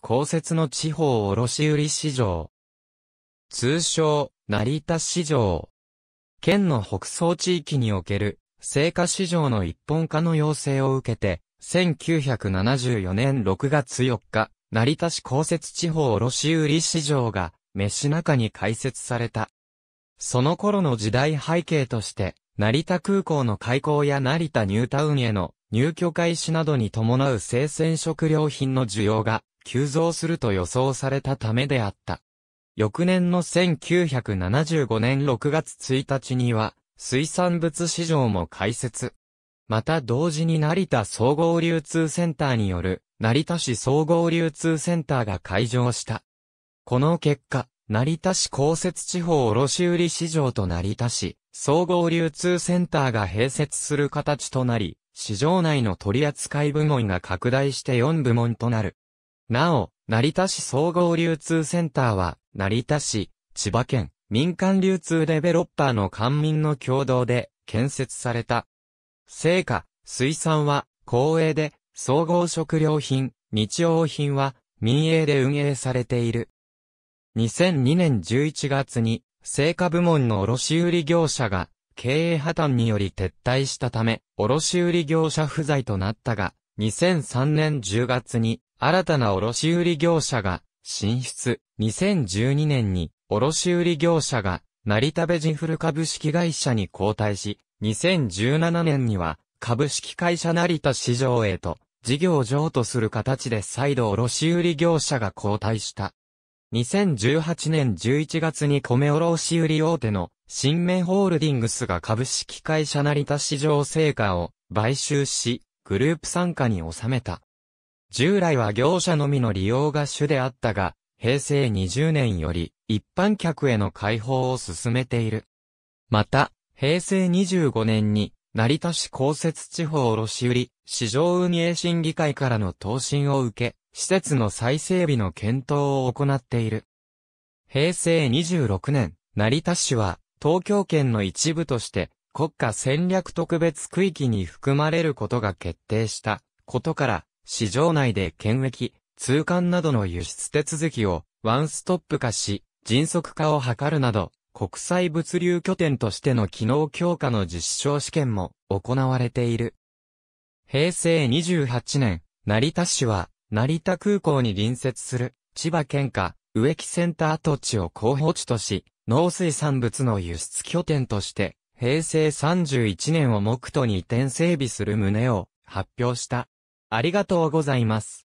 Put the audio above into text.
公設の地方卸売市場。通称、成田市場。県の北総地域における、成果市場の一本化の要請を受けて、1974年6月4日、成田市公設地方卸売市場が、飯中に開設された。その頃の時代背景として、成田空港の開港や成田ニュータウンへの入居開始などに伴う生鮮食料品の需要が急増すると予想されたためであった。翌年の1975年6月1日には、水産物市場も開設。また同時に成田総合流通センターによる、成田市総合流通センターが開場した。この結果、成田市公設地方卸売市場と成田市総合流通センターが併設する形となり、市場内の取扱部門が拡大して4部門となる。なお、成田市総合流通センターは、成田市、千葉県、民間流通デベロッパーの官民の共同で建設された。成果、水産は公営で、総合食料品、日用品は民営で運営されている。2002年11月に、成果部門の卸売業者が経営破綻により撤退したため、卸売業者不在となったが、2003年10月に新たな卸売業者が進出。2012年に卸売業者が成田ベジフル株式会社に交代し、2017年には株式会社成田市場へと事業譲渡する形で再度卸売業者が交代した。2018年11月に米卸売大手の新名ホールディングスが株式会社成田市場成果を買収し、グループ参加に収めた。従来は業者のみの利用が主であったが、平成20年より一般客への開放を進めている。また、平成25年に成田市公設地方卸売市場運営審議会からの答申を受け、施設の再整備の検討を行っている。平成26年、成田市は東京圏の一部として国家戦略特別区域に含まれることが決定したことから、市場内で検疫、通関などの輸出手続きをワンストップ化し、迅速化を図るなど、国際物流拠点としての機能強化の実証試験も行われている。平成28年、成田市は、成田空港に隣接する、千葉県下、植木センター跡地を候補地とし、農水産物の輸出拠点として、平成31年を目途に移転整備する旨を発表した。ありがとうございます。